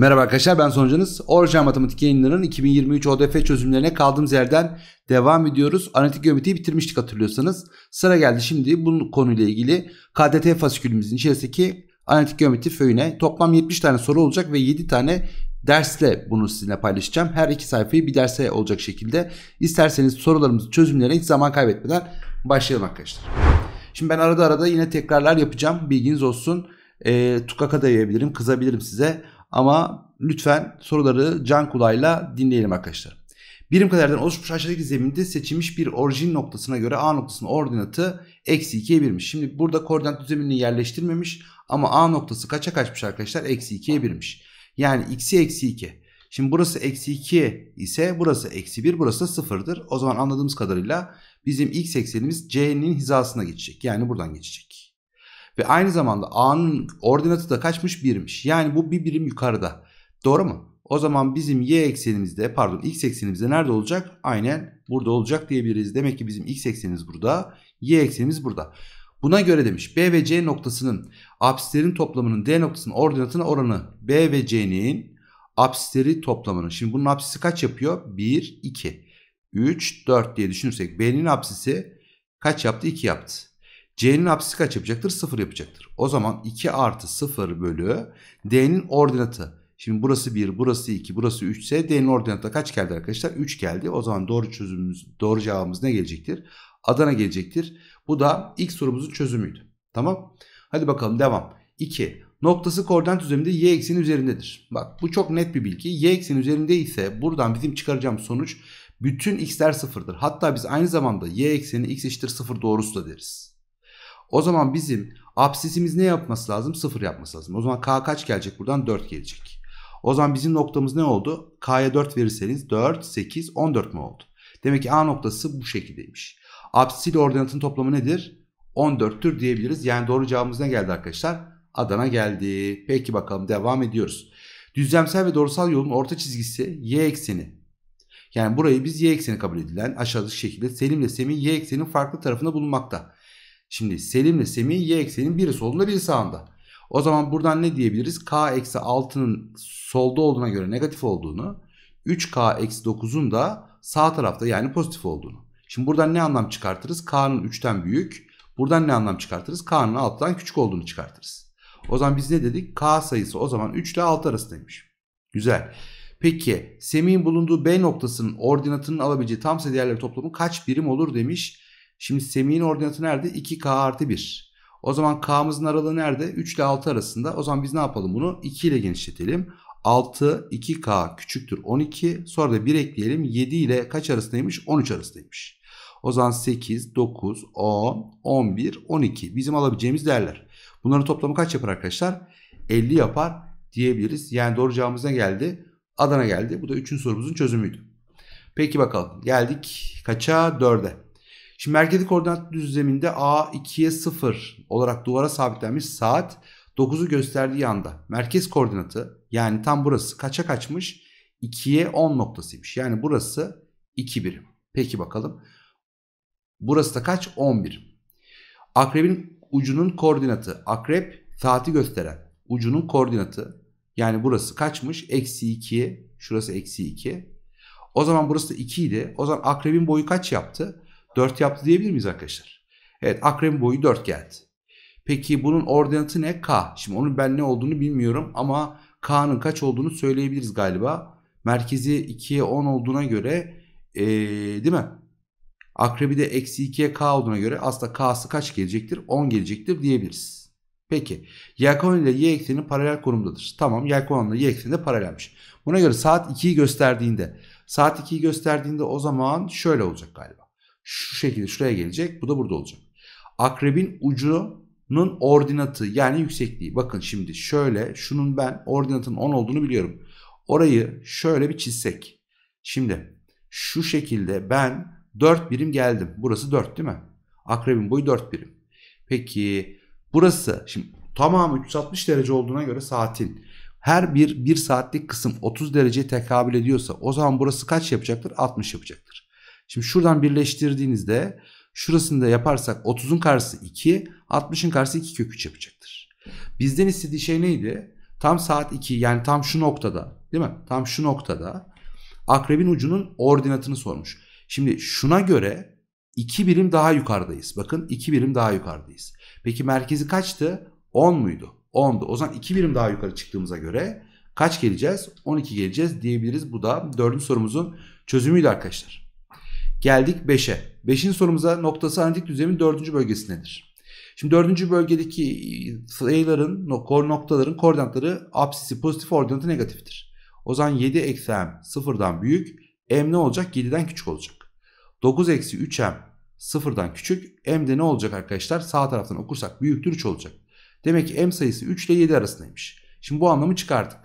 Merhaba arkadaşlar ben Sonucanız. Orjinal Matematik yayınlarının 2023 ODF çözümlerine kaldığımız yerden devam ediyoruz. Analitik geometriyi bitirmiştik hatırlıyorsanız. Sıra geldi şimdi bu konuyla ilgili KDT fasikülümüzün içerisindeki analitik geometri föyüne toplam 70 tane soru olacak ve 7 tane dersle bunu sizinle paylaşacağım. Her iki sayfayı bir derse olacak şekilde. İsterseniz sorularımızı çözümlere hiç zaman kaybetmeden başlayalım arkadaşlar. Şimdi ben arada arada yine tekrarlar yapacağım. Bilginiz olsun. E, ee, tukaka da kızabilirim size. Ama lütfen soruları can kulağıyla dinleyelim arkadaşlar. Birim kaderden oluşmuş aşağıdaki zeminde seçilmiş bir orijin noktasına göre A noktasının ordinatı eksi 2'ye 1'miş. Şimdi burada koordinat düzenini yerleştirmemiş ama A noktası kaça kaçmış arkadaşlar? Eksi 2'ye 1'miş. Yani x'i eksi 2. Şimdi burası eksi 2 ise burası eksi 1 burası da 0'dır. O zaman anladığımız kadarıyla bizim x eksenimiz c'nin hizasına geçecek. Yani buradan geçecek. Ve aynı zamanda A'nın ordinatı da kaçmış? Birmiş. Yani bu bir birim yukarıda. Doğru mu? O zaman bizim y eksenimizde pardon x eksenimizde nerede olacak? Aynen burada olacak diyebiliriz. Demek ki bizim x eksenimiz burada. Y eksenimiz burada. Buna göre demiş B ve C noktasının apsislerin toplamının D noktasının ordinatına oranı B ve C'nin apsisleri toplamının. Şimdi bunun apsisi kaç yapıyor? 1, 2, 3, 4 diye düşünürsek B'nin apsisi kaç yaptı? 2 yaptı. C'nin apsisi kaç yapacaktır? 0 yapacaktır. O zaman 2 artı 0 bölü D'nin ordinatı. Şimdi burası 1, burası 2, burası 3 ise D'nin ordinatı kaç geldi arkadaşlar? 3 geldi. O zaman doğru çözümümüz, doğru cevabımız ne gelecektir? Adana gelecektir. Bu da ilk sorumuzun çözümüydü. Tamam. Hadi bakalım devam. 2. Noktası koordinat düzleminde y ekseni üzerindedir. Bak bu çok net bir bilgi. Y ekseni üzerinde ise buradan bizim çıkaracağım sonuç bütün x'ler sıfırdır. Hatta biz aynı zamanda y ekseni x eşittir sıfır doğrusu da deriz. O zaman bizim absisimiz ne yapması lazım? Sıfır yapması lazım. O zaman k kaç gelecek buradan? 4 gelecek. O zaman bizim noktamız ne oldu? K'ya 4 verirseniz 4, 8, 14 mu oldu? Demek ki A noktası bu şekildeymiş. Absis ile ordinatın toplamı nedir? 14'tür diyebiliriz. Yani doğru cevabımız ne geldi arkadaşlar? Adana geldi. Peki bakalım devam ediyoruz. Düzlemsel ve doğrusal yolun orta çizgisi y ekseni. Yani burayı biz y ekseni kabul edilen aşağıdaki şekilde Selim ile Semih y eksenin farklı tarafında bulunmakta. Şimdi Selim ile Semih y eksenin biri solunda biri sağında. O zaman buradan ne diyebiliriz? K eksi 6'nın solda olduğuna göre negatif olduğunu 3K eksi 9'un da sağ tarafta yani pozitif olduğunu. Şimdi buradan ne anlam çıkartırız? K'nın 3'ten büyük. Buradan ne anlam çıkartırız? K'nın 6'dan küçük olduğunu çıkartırız. O zaman biz ne dedik? K sayısı o zaman 3 ile 6 arasındaymış. Güzel. Peki Semih'in bulunduğu B noktasının ordinatının alabileceği tam sayı değerleri toplamı kaç birim olur demiş. Şimdi Semih'in ordinatı nerede? 2K artı 1. O zaman K'mızın aralığı nerede? 3 ile 6 arasında. O zaman biz ne yapalım bunu? 2 ile genişletelim. 6, 2K küçüktür 12. Sonra da 1 ekleyelim. 7 ile kaç arasındaymış? 13 arasındaymış. O zaman 8, 9, 10, 11, 12. Bizim alabileceğimiz değerler. Bunların toplamı kaç yapar arkadaşlar? 50 yapar diyebiliriz. Yani doğru cevabımız ne geldi? Adana geldi. Bu da 3. sorumuzun çözümüydü. Peki bakalım. Geldik kaça? 4'e. Şimdi merkezi koordinat düzleminde A2'ye 0 olarak duvara sabitlenmiş saat 9'u gösterdiği anda merkez koordinatı yani tam burası kaça kaçmış? 2'ye 10 noktasıymış. Yani burası 2 birim. Peki bakalım. Burası da kaç? 10 birim. Akrebin ucunun koordinatı. Akrep saati gösteren ucunun koordinatı. Yani burası kaçmış? Eksi 2. Şurası eksi 2. O zaman burası da 2 idi. O zaman akrebin boyu kaç yaptı? 4 yaptı diyebilir miyiz arkadaşlar? Evet akrebi boyu 4 geldi. Peki bunun ordinatı ne? K. Şimdi onun ben ne olduğunu bilmiyorum ama K'nın kaç olduğunu söyleyebiliriz galiba. Merkezi 2'ye 10 olduğuna göre ee, değil mi? Akrebi de eksi 2'ye K olduğuna göre aslında K'sı kaç gelecektir? 10 gelecektir diyebiliriz. Peki yelkovan ile y ekseni paralel konumdadır. Tamam yelkovan ile y ekseni de paralelmiş. Buna göre saat 2'yi gösterdiğinde saat 2'yi gösterdiğinde o zaman şöyle olacak galiba şu şekilde şuraya gelecek. Bu da burada olacak. Akrebin ucunun ordinatı yani yüksekliği. Bakın şimdi şöyle şunun ben ordinatın 10 olduğunu biliyorum. Orayı şöyle bir çizsek. Şimdi şu şekilde ben 4 birim geldim. Burası 4 değil mi? Akrebin boyu 4 birim. Peki burası şimdi tamamı 360 derece olduğuna göre saatin her bir 1 saatlik kısım 30 dereceye tekabül ediyorsa o zaman burası kaç yapacaktır? 60 yapacaktır. Şimdi şuradan birleştirdiğinizde şurasını da yaparsak 30'un karşısı 2, 60'ın karşısı 2 kök 3 yapacaktır. Bizden istediği şey neydi? Tam saat 2 yani tam şu noktada değil mi? Tam şu noktada akrebin ucunun ordinatını sormuş. Şimdi şuna göre 2 birim daha yukarıdayız. Bakın 2 birim daha yukarıdayız. Peki merkezi kaçtı? 10 muydu? 10'du. O zaman 2 birim daha yukarı çıktığımıza göre kaç geleceğiz? 12 geleceğiz diyebiliriz. Bu da 4. sorumuzun çözümüydü arkadaşlar. Geldik 5'e. 5'in sorumuza noktası analitik düzemin 4. bölgesindedir. Şimdi 4. bölgedeki sayıların, noktaların koordinatları absisi pozitif ordinatı negatiftir. O zaman 7 eksi m 0'dan büyük, m ne olacak? 7'den küçük olacak. 9 eksi 3m 0'dan küçük, m de ne olacak arkadaşlar? Sağ taraftan okursak büyüktür 3 olacak. Demek ki m sayısı 3 ile 7 arasındaymış. Şimdi bu anlamı çıkardık.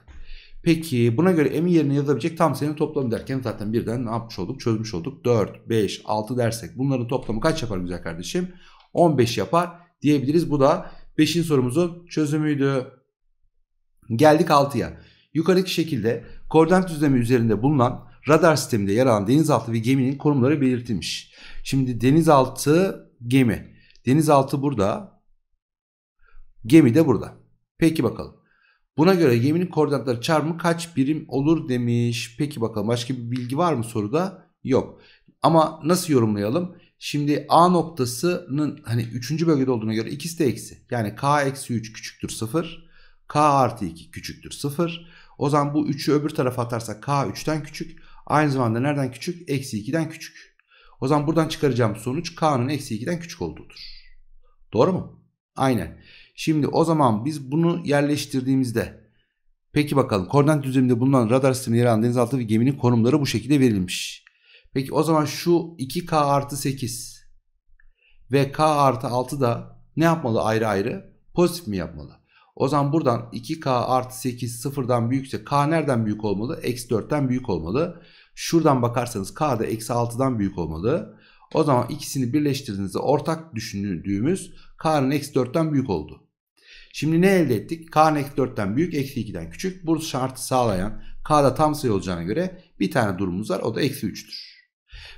Peki buna göre m'i yerine yazabilecek tam sayının toplamı derken zaten birden ne yapmış olduk? Çözmüş olduk. 4, 5, 6 dersek bunların toplamı kaç yapar güzel kardeşim? 15 yapar diyebiliriz. Bu da 5'in sorumuzun çözümüydü. Geldik 6'ya. Yukarıdaki şekilde koordinat düzlemi üzerinde bulunan radar sisteminde yer alan denizaltı ve geminin konumları belirtilmiş. Şimdi denizaltı gemi. Denizaltı burada. Gemi de burada. Peki bakalım. Buna göre geminin koordinatları çarpımı kaç birim olur demiş. Peki bakalım başka bir bilgi var mı soruda? Yok. Ama nasıl yorumlayalım? Şimdi A noktasının hani 3. bölgede olduğuna göre ikisi de eksi. Yani K eksi 3 küçüktür 0. K artı 2 küçüktür 0. O zaman bu 3'ü öbür tarafa atarsak K 3'ten küçük. Aynı zamanda nereden küçük? Eksi 2'den küçük. O zaman buradan çıkaracağım sonuç K'nın eksi 2'den küçük olduğudur. Doğru mu? Aynen. Şimdi o zaman biz bunu yerleştirdiğimizde peki bakalım koordinat düzleminde bulunan radar sistemine yer alan denizaltı ve geminin konumları bu şekilde verilmiş. Peki o zaman şu 2K artı 8 ve K artı 6 da ne yapmalı ayrı ayrı? Pozitif mi yapmalı? O zaman buradan 2K artı 8 sıfırdan büyükse K nereden büyük olmalı? Eksi 4'ten büyük olmalı. Şuradan bakarsanız K da eksi 6'dan büyük olmalı. O zaman ikisini birleştirdiğinizde ortak düşündüğümüz K'nın eksi 4'ten büyük oldu. Şimdi ne elde ettik? K eksi 4'ten büyük, eksi 2'den küçük. Bu şartı sağlayan K'da tam sayı olacağına göre bir tane durumumuz var. O da eksi 3'tür.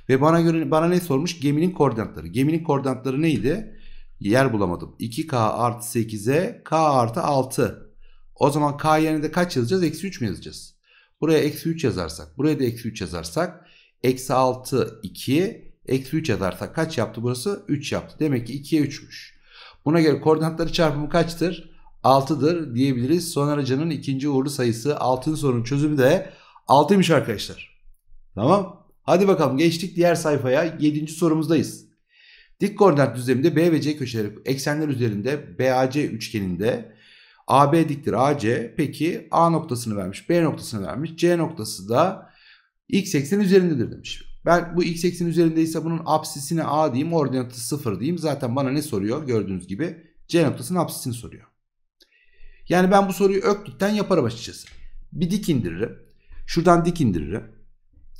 Ve bana göre bana ne sormuş? Geminin koordinatları. Geminin koordinatları neydi? Yer bulamadım. 2K artı 8'e K artı 6. O zaman K yerine de kaç yazacağız? Eksi 3 mü yazacağız? Buraya eksi 3 yazarsak. Buraya da eksi 3 yazarsak. Eksi 6 2. Eksi 3 yazarsak kaç yaptı burası? 3 yaptı. Demek ki 2'ye 3'müş. Buna göre koordinatları çarpımı kaçtır? 6'dır diyebiliriz. Son aracının ikinci uğurlu sayısı altın sorunun çözümü de 6'ymış arkadaşlar. Tamam. Hadi bakalım geçtik diğer sayfaya 7. sorumuzdayız. Dik koordinat düzleminde B ve C köşeleri eksenler üzerinde BAC üçgeninde AB diktir AC. Peki A noktasını vermiş, B noktasını vermiş. C noktası da x eksen üzerindedir demiş. Ben bu x eksen üzerindeyse bunun apsisine A diyeyim, ordinatı 0 diyeyim. Zaten bana ne soruyor? Gördüğünüz gibi C noktasının apsisini soruyor. Yani ben bu soruyu öklükten yaparım açıkçası. Bir dik indiririm. Şuradan dik indiririm.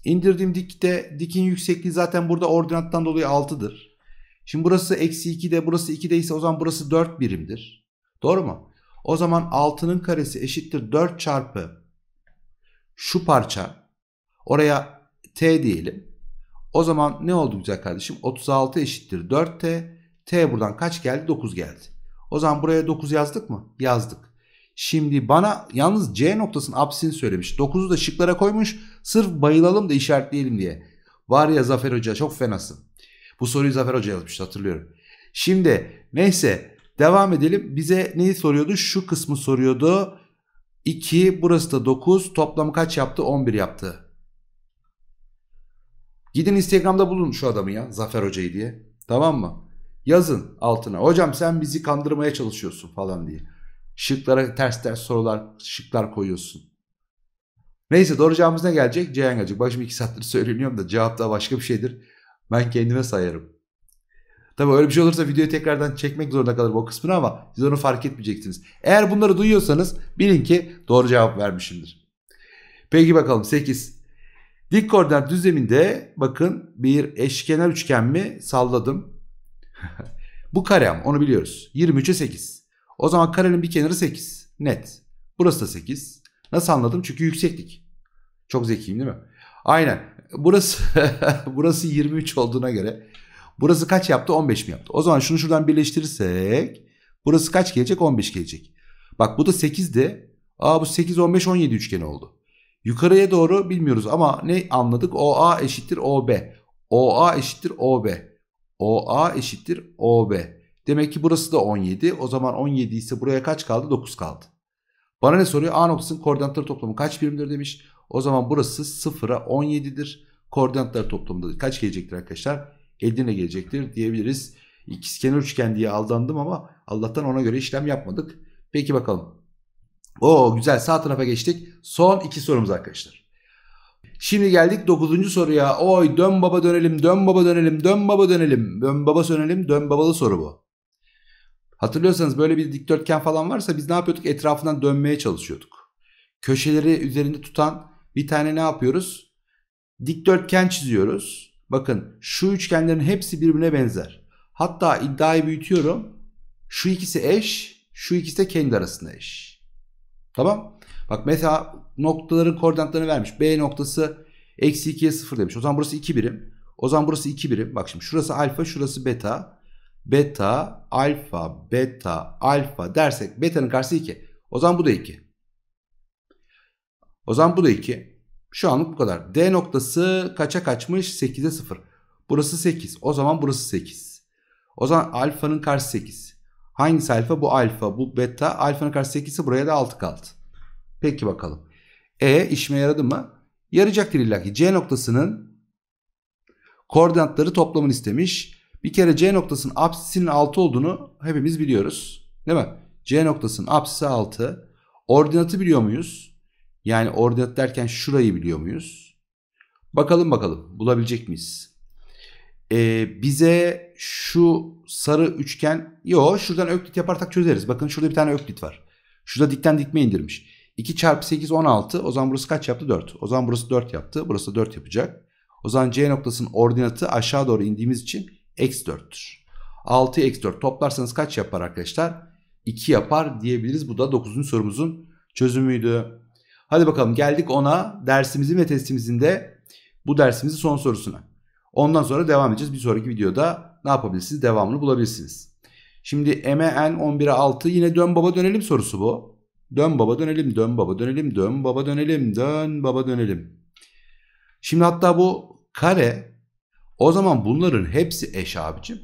İndirdiğim dikte dikin yüksekliği zaten burada ordinattan dolayı 6'dır. Şimdi burası eksi 2'de burası 2'de ise o zaman burası 4 birimdir. Doğru mu? O zaman 6'nın karesi eşittir 4 çarpı şu parça. Oraya t diyelim. O zaman ne oldu güzel kardeşim? 36 eşittir 4t. T buradan kaç geldi? 9 geldi. O zaman buraya 9 yazdık mı? Yazdık. Şimdi bana yalnız C noktasının apsini söylemiş. 9'u da şıklara koymuş. Sırf bayılalım da işaretleyelim diye. Var ya Zafer Hoca çok fenasın. Bu soruyu Zafer Hoca yazmış hatırlıyorum. Şimdi neyse devam edelim. Bize neyi soruyordu? Şu kısmı soruyordu. 2 burası da 9 toplamı kaç yaptı? 11 yaptı. Gidin Instagram'da bulun şu adamı ya Zafer Hoca'yı diye. Tamam mı? Yazın altına. Hocam sen bizi kandırmaya çalışıyorsun falan diye. Şıklara ters ters sorular, şıklar koyuyorsun. Neyse doğru cevabımız ne gelecek? Ceyhan gelecek. Bak şimdi 2 saattir söyleniyorum da cevap da başka bir şeydir. Ben kendime sayarım. Tabi öyle bir şey olursa videoyu tekrardan çekmek zorunda kalırım o kısmını ama siz onu fark etmeyeceksiniz. Eğer bunları duyuyorsanız bilin ki doğru cevap vermişimdir. Peki bakalım 8. Dik koordinat düzleminde bakın bir eşkenar üçgen mi salladım. Bu karem onu biliyoruz. 23'e 8. O zaman karenin bir kenarı 8. Net. Burası da 8. Nasıl anladım? Çünkü yükseklik. Çok zekiyim değil mi? Aynen. Burası burası 23 olduğuna göre burası kaç yaptı? 15 mi yaptı? O zaman şunu şuradan birleştirirsek burası kaç gelecek? 15 gelecek. Bak bu da 8'di. Aa bu 8 15 17 üçgeni oldu. Yukarıya doğru bilmiyoruz ama ne anladık? OA eşittir OB. OA eşittir OB. OA eşittir OB. Demek ki burası da 17. O zaman 17 ise buraya kaç kaldı? 9 kaldı. Bana ne soruyor? A noktasının koordinatları toplamı kaç birimdir demiş. O zaman burası 0'a 17'dir. Koordinatlar toplamında kaç gelecektir arkadaşlar? 50'ne gelecektir diyebiliriz. İkizkenar üçgen diye aldandım ama Allah'tan ona göre işlem yapmadık. Peki bakalım. Oo güzel sağ tarafa geçtik. Son iki sorumuz arkadaşlar. Şimdi geldik 9. soruya. Oy dön baba dönelim, dön baba dönelim, dön baba dönelim. Dön baba dönelim, dön babalı soru bu. Hatırlıyorsanız böyle bir dikdörtgen falan varsa biz ne yapıyorduk? Etrafından dönmeye çalışıyorduk. Köşeleri üzerinde tutan bir tane ne yapıyoruz? Dikdörtgen çiziyoruz. Bakın şu üçgenlerin hepsi birbirine benzer. Hatta iddiayı büyütüyorum. Şu ikisi eş, şu ikisi de kendi arasında eş. Tamam. Bak mesela noktaların koordinatlarını vermiş. B noktası eksi 2'ye 0 demiş. O zaman burası 2 birim. O zaman burası 2 birim. Bak şimdi şurası alfa, şurası beta beta, alfa, beta, alfa dersek beta'nın karşısı 2. O zaman bu da 2. O zaman bu da 2. Şu anlık bu kadar. D noktası kaça kaçmış? 8'e 0. Burası 8. O zaman burası 8. O zaman alfanın karşısı 8. Hangisi alfa? Bu alfa, bu beta. Alfanın karşısı 8'i buraya da 6 kaldı. Peki bakalım. E işime yaradı mı? Yarayacaktır illaki. C noktasının koordinatları toplamını istemiş. Bir kere C noktasının apsisinin 6 olduğunu hepimiz biliyoruz. Değil mi? C noktasının apsisi 6. Ordinatı biliyor muyuz? Yani ordinat derken şurayı biliyor muyuz? Bakalım bakalım bulabilecek miyiz? Ee, bize şu sarı üçgen... Yo şuradan öklit yaparsak çözeriz. Bakın şurada bir tane öklit var. Şurada dikten dikme indirmiş. 2 çarpı 8 16. O zaman burası kaç yaptı? 4. O zaman burası 4 yaptı. Burası da 4 yapacak. O zaman C noktasının ordinatı aşağı doğru indiğimiz için eksi 4'tür. 6 eksi 4 toplarsanız kaç yapar arkadaşlar? 2 yapar diyebiliriz. Bu da 9. sorumuzun çözümüydü. Hadi bakalım geldik ona dersimizin ve testimizin de bu dersimizin son sorusuna. Ondan sonra devam edeceğiz. Bir sonraki videoda ne yapabilirsiniz? Devamını bulabilirsiniz. Şimdi MN 11'e 6 yine dön baba dönelim sorusu bu. Dön baba dönelim, dön baba dönelim, dön baba dönelim, dön baba dönelim. Şimdi hatta bu kare o zaman bunların hepsi eş abicim.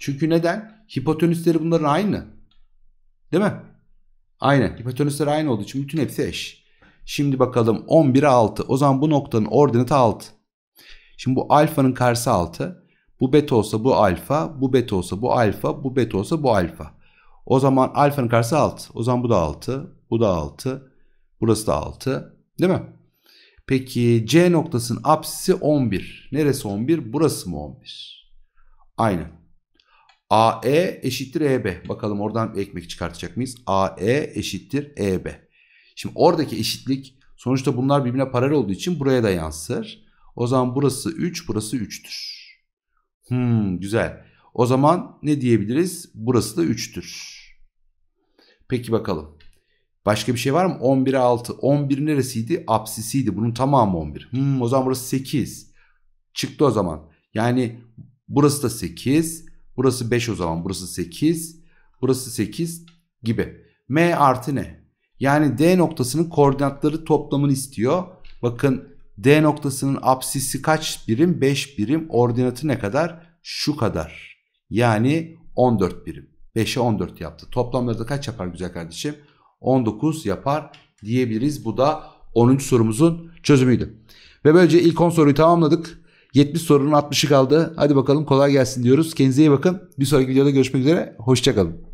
Çünkü neden? Hipotenüsleri bunların aynı. Değil mi? Aynen. Hipotenüsleri aynı olduğu için bütün hepsi eş. Şimdi bakalım 11'e 6. O zaman bu noktanın ordinatı 6. Şimdi bu alfanın karşısı 6. Bu beta olsa bu alfa, bu beta olsa bu alfa, bu beta olsa bu alfa. O zaman alfanın karşısı 6. O zaman bu da 6, bu da 6, burası da 6. Değil mi? Peki C noktasının apsisi 11. Neresi 11? Burası mı 11? Aynen. AE eşittir EB. Bakalım oradan bir ekmek çıkartacak mıyız? AE eşittir EB. Şimdi oradaki eşitlik sonuçta bunlar birbirine paralel olduğu için buraya da yansır. O zaman burası 3, burası 3'tür. Hmm, güzel. O zaman ne diyebiliriz? Burası da 3'tür. Peki bakalım. Başka bir şey var mı? 11'e 6. 11 neresiydi? Apsisiydi. Bunun tamamı 11. Hmm, o zaman burası 8. Çıktı o zaman. Yani burası da 8. Burası 5 o zaman. Burası 8. Burası 8 gibi. M artı ne? Yani D noktasının koordinatları toplamını istiyor. Bakın D noktasının apsisi kaç birim? 5 birim. Ordinatı ne kadar? Şu kadar. Yani 14 birim. 5'e 14 yaptı. Toplamları da kaç yapar güzel kardeşim? 19 yapar diyebiliriz. Bu da 10. sorumuzun çözümüydü. Ve böylece ilk 10 soruyu tamamladık. 70 sorunun 60'ı kaldı. Hadi bakalım kolay gelsin diyoruz. Kendinize iyi bakın. Bir sonraki videoda görüşmek üzere. Hoşçakalın.